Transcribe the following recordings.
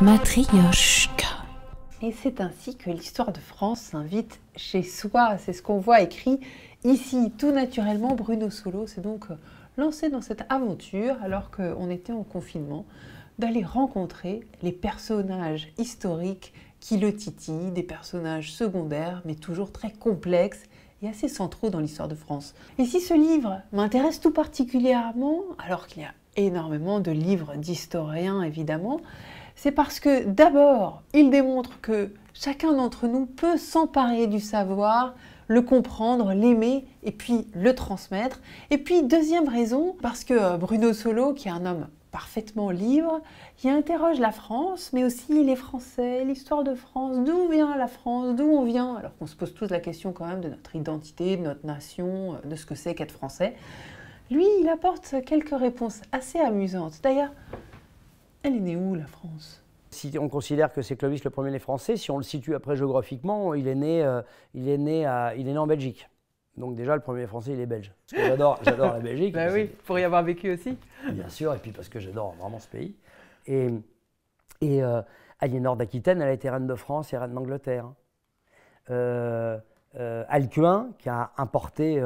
Matrioshka. Et c'est ainsi que l'histoire de France s'invite chez soi. C'est ce qu'on voit écrit ici. Tout naturellement, Bruno Solo s'est donc lancé dans cette aventure alors qu'on était en confinement d'aller rencontrer les personnages historiques qui le titillent, des personnages secondaires mais toujours très complexes et assez centraux dans l'histoire de France. Et si ce livre m'intéresse tout particulièrement, alors qu'il y a énormément de livres d'historiens évidemment, c'est parce que d'abord, il démontre que chacun d'entre nous peut s'emparer du savoir, le comprendre, l'aimer et puis le transmettre. Et puis deuxième raison, parce que euh, Bruno Solo, qui est un homme parfaitement libre, qui interroge la France, mais aussi les Français, l'histoire de France, d'où vient la France, d'où on vient, alors qu'on se pose tous la question quand même de notre identité, de notre nation, euh, de ce que c'est qu'être français. Lui, il apporte quelques réponses assez amusantes. D'ailleurs, elle est née où la France si on considère que c'est Clovis le premier né français, si on le situe après géographiquement, il est né, euh, il est né, à, il est né en Belgique. Donc déjà, le premier Français, il est belge. j'adore, la Belgique. Bah oui, pour y avoir vécu aussi. Bien sûr, et puis parce que j'adore vraiment ce pays. Et, euh, Aliénor d'Aquitaine, elle a été reine de France et reine d'Angleterre. Euh, euh, Alcuin, qui a importé,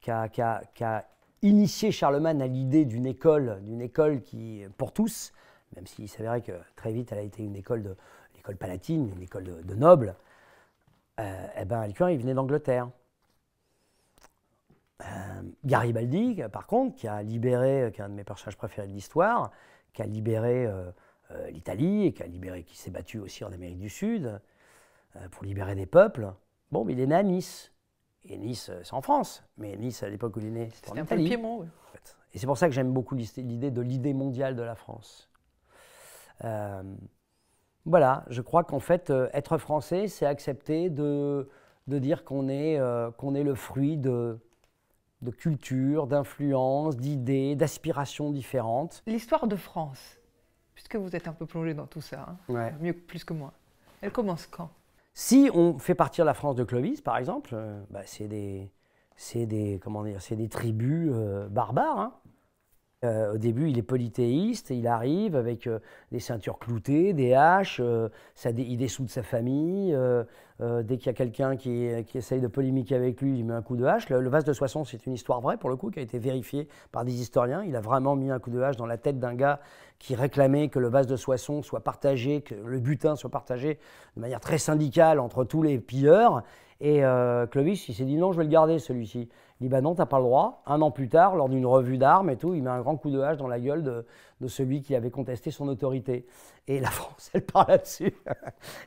qui a, initié Charlemagne à l'idée d'une école, d'une école qui, pour tous, même s'il s'avérait que très vite, elle a été une école, de, l'école palatine, une école de, nobles, eh ben Alcuin, il venait d'Angleterre. Garibaldi, par contre, qui a libéré, euh, qui est un de mes personnages préférés de l'histoire, qui a libéré euh, euh, l'Italie, et qui a libéré, qui s'est battu aussi en Amérique du Sud pour libérer des peuples. Bon, il est né à Nice. Et Nice, c'est en France, mais Nice, à l'époque où il est né, c'était en Italie. Piémont, Et c'est pour ça que j'aime beaucoup l'idée de l'idée mondiale de la France. voilà, je crois qu'en fait, être français, c'est accepter de, dire qu'on est le fruit de, de culture, d'influence, d'idées, d'aspirations différentes. L'histoire de France, puisque vous êtes un peu plongé dans tout ça, hein, mieux plus que moi, elle commence quand Si on fait partir la France de Clovis, par exemple, euh, bah, c'est des, des tribus euh, barbares. Hein. Euh, au début, il est polythéiste, il arrive avec euh, des ceintures cloutées, des haches, euh, il dessoude sa famille. dès qu'il y a quelqu'un qui, essaye de polémiquer avec lui, il met un coup de hache. Le, vase de Soissons, c'est une histoire vraie, pour le coup, qui a été vérifiée par des historiens. Il a vraiment mis un coup de hache dans la tête d'un gars qui réclamait que le vase de Soissons soit partagé, que le butin soit partagé de manière très syndicale entre tous les pilleurs. Et Clovis, il s'est dit non, je vais le garder celui-ci dit bah non, t'as pas le droit. Un an plus tard, lors d'une revue d'armes et tout, il met un grand coup de hache dans la gueule de, de celui qui avait contesté son autorité. Et la France, elle parle là-dessus.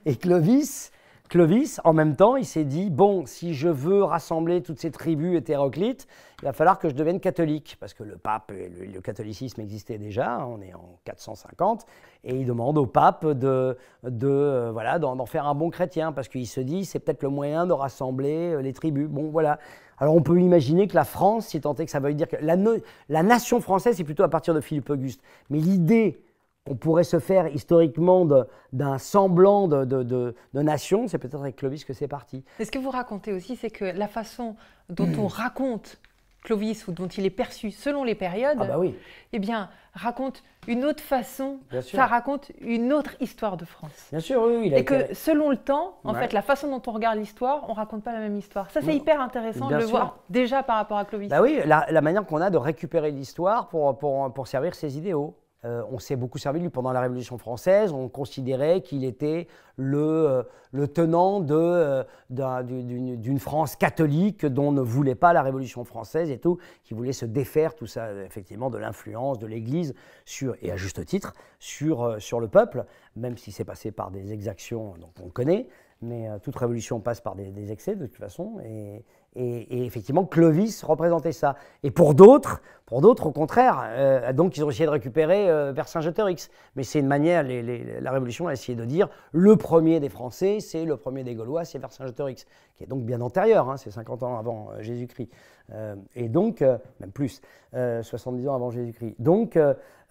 et Clovis, Clovis, en même temps, il s'est dit bon, si je veux rassembler toutes ces tribus hétéroclites, il va falloir que je devienne catholique, parce que le pape et euh, le, catholicisme existaient déjà, hein, on est en 450, et il demande au pape de, de euh, voilà, d'en faire un bon chrétien, parce qu'il se dit c'est peut-être le moyen de rassembler euh, les tribus. Bon, voilà. Alors on peut imaginer que la France, si tant est que ça veuille dire que la nation française, c'est plutôt à partir de Philippe Auguste, mais l'idée on pourrait se faire historiquement d'un semblant de, nation, c'est peut-être avec Clovis que c'est parti. Et ce que vous racontez aussi, c'est que la façon dont on raconte Clovis ou dont il est perçu selon les périodes, ah bah eh bien, raconte une autre façon, ça raconte une autre histoire de France. Bien sûr, Et que selon le temps, en fait, la façon dont on regarde l'histoire, on raconte pas la même histoire. Ça, c'est hyper intéressant de le voir déjà par rapport à Clovis. Bah oui, la, manière qu'on a de récupérer l'histoire pour, pour servir ses idéaux. Euh, on s'est beaucoup servi de lui pendant la Révolution française. On considérait qu'il était le, euh, le tenant euh, d'une France catholique dont ne voulait pas la Révolution française et tout, qui voulait se défaire tout ça, effectivement, de l'influence de l'Église sur, et à juste titre, sur, sur le peuple, même si c'est passé par des exactions, dont on connaît. Mais toute révolution passe par des, des excès de toute façon, et, et, effectivement, Clovis représentait ça. Et pour d'autres, pour d'autres, au contraire, euh, donc ils ont essayé de récupérer euh, Jeterix. Mais c'est une manière, les, la Révolution a essayé de dire le premier des Français, c'est le premier des Gaulois, c'est Vercingétorix, qui est donc bien antérieur, hein, c'est 50 ans avant euh, Jésus-Christ. Euh, et donc, même plus, 70 ans avant Jésus-Christ. Donc,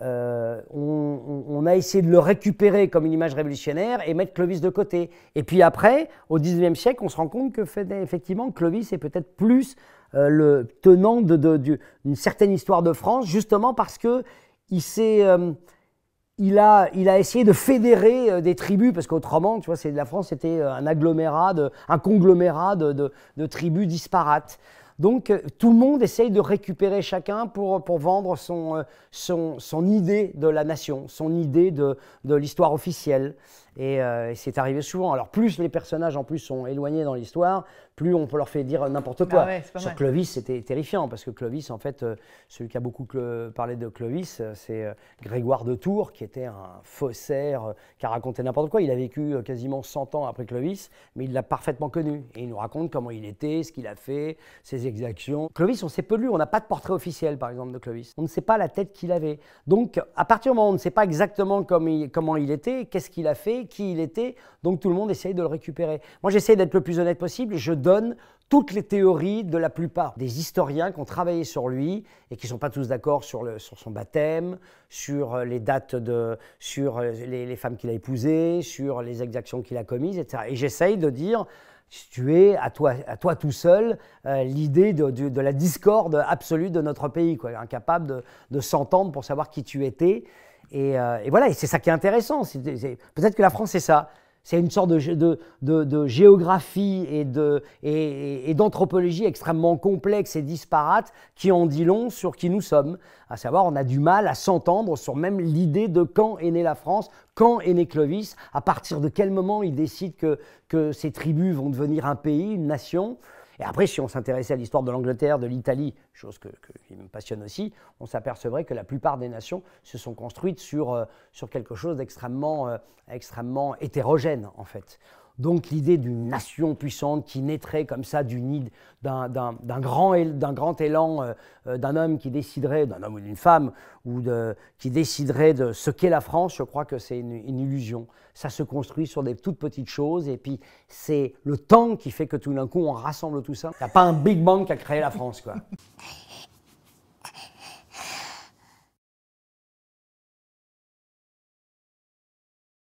on, a essayé de le récupérer comme une image révolutionnaire et mettre Clovis de côté. Et puis après, au 19e siècle, on se rend compte que, effectivement, Clovis est peut-être peut-être plus euh, le tenant d'une certaine histoire de France, justement parce que il euh, a, essayé de fédérer euh, des tribus, parce qu'autrement, tu vois, la France était un agglomérat, un conglomérat de, tribus disparates. Donc tout le monde essaye de récupérer chacun pour, vendre son, idée de la nation, son idée de, l'histoire officielle. Euh, et, c'est arrivé souvent. Alors, plus les personnages en plus sont éloignés dans l'histoire, plus on peut leur faire dire n'importe ah quoi. Sur Clovis, c'était terrifiant parce que Clovis, en fait, euh, celui qui a beaucoup parlé de Clovis, euh, c'est Grégoire de Tours, qui était un faussaire qui a raconté n'importe quoi. Il a vécu quasiment 100 ans après Clovis, mais il l'a parfaitement connu. Et il nous raconte comment il était, ce qu'il a fait, ses exactions. Clovis, on sait peu de lui. On n'a pas de portrait officiel, par exemple, de Clovis. On ne sait pas la tête qu'il avait. Donc, à partir du moment où on ne sait pas exactement il, comment il était, qu'est-ce qu'il a fait, qui il était. Donc tout le monde essaye de le récupérer. Moi, j'essaye d'être le plus honnête possible. Je donne toutes les théories de la plupart des historiens qui ont travaillé sur lui et qui ne sont pas tous d'accord sur, son baptême, sur euh, les dates de, sur euh, les, femmes qu'il a épousées, sur les exactions qu'il a commises, etc. Et j'essaye de dire tu es à toi, à toi tout seul euh, l'idée de, la discorde absolue de notre pays, incapable de s'entendre pour savoir qui tu étais euh, et, voilà, c'est ça qui est intéressant. Peut-être que la France, c'est ça. C'est une sorte de, géographie et, d'anthropologie extrêmement complexe et disparate qui en dit long sur qui nous sommes. À savoir, on a du mal à s'entendre sur même l'idée de quand est née la France, quand est né Clovis, à partir de quel moment il décide que, que ces tribus vont devenir un pays, une nation. Et après, si on s'intéressait à l'histoire de l'Angleterre, de l'Italie, chose qui me passionne aussi, on s'apercevrait que la plupart des nations se sont construites sur, euh, sur quelque chose d'extrêmement euh, extrêmement hétérogène, en fait. Donc l'idée d'une nation puissante qui naîtrait comme ça du nid d'un grand, grand, élan euh, euh, d'un homme qui déciderait, d'un homme ou d'une femme, ou de, qui déciderait de ce qu'est la France, je crois que c'est une, une, illusion. Ça se construit sur des toutes petites choses, et puis c'est le temps qui fait que tout d'un coup on rassemble tout ça. Il n'y a pas un Big Bang qui a créé la France, quoi.